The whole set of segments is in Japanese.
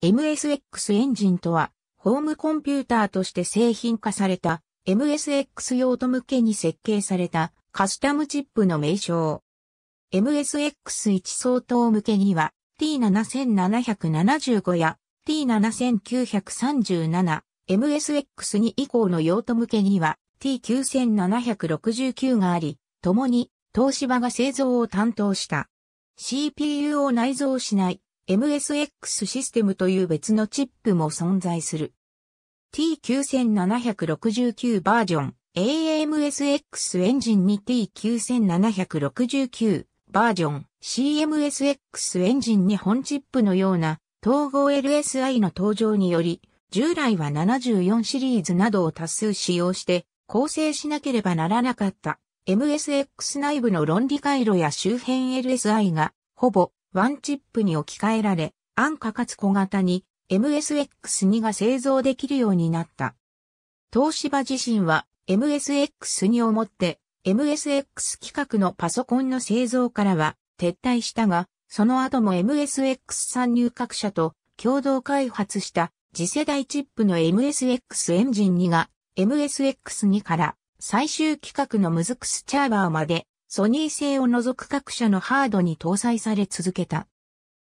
MSX エンジンとは、ホームコンピューターとして製品化された MSX 用途向けに設計されたカスタムチップの名称。MSX1 相当向けには T7775 や T7937、MSX2 以降の用途向けには T9769 があり、共に東芝が製造を担当した。CPU を内蔵しない MSX システムという別のチップも存在する。T9769 バージョン AMSX エンジンに T9769 バージョン CMSX エンジンに本チップのような統合 LSI の登場により、従来は74シリーズなどを多数使用して構成しなければならなかった MSX 内部の論理回路や周辺 LSI がほぼワンチップに置き換えられ、安価かつ小型に MSX2 が製造できるようになった。東芝自身は MSX2 をもって MSX 規格のパソコンの製造からは撤退したが、その後も MSX 参入各社と共同開発した次世代チップの MSX エンジン2が MSX2 から最終規格のムズクスチャーバーまでソニー製を除く各社のハードに搭載され続けた。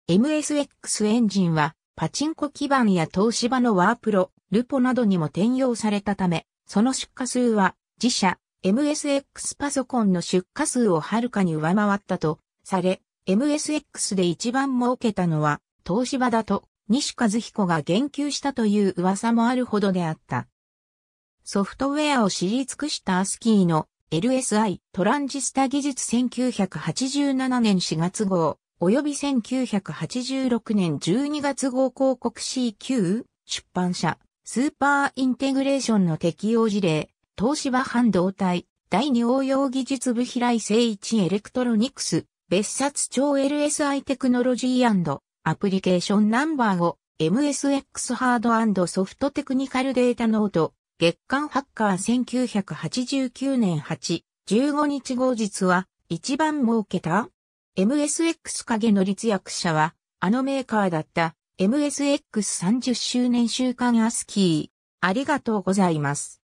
MSX エンジンは、パチンコ基板や東芝のワープロ、ルポなどにも転用されたため、その出荷数は、自社、MSX パソコンの出荷数をはるかに上回ったと、され、MSX で一番儲けたのは、東芝だと、西和彦が言及したという噂もあるほどであった。ソフトウェアを知り尽くしたアスキーの LSI トランジスタ技術1987年4月号、及び1986年12月号広告 CQ 出版社、スーパーインテグレーションの適用事例、東芝半導体、第二応用技術部平井誠一エレクトロニクス、別冊超 LSI テクノロジーアプリケーションナンバー5、MSX ハードソフトテクニカルデータノート、月刊ハッカー1989年8、15日後日は、一番儲けた ?MSX 影の立役者は、あのメーカーだった MSX30 周年週刊アスキー。ありがとうございます。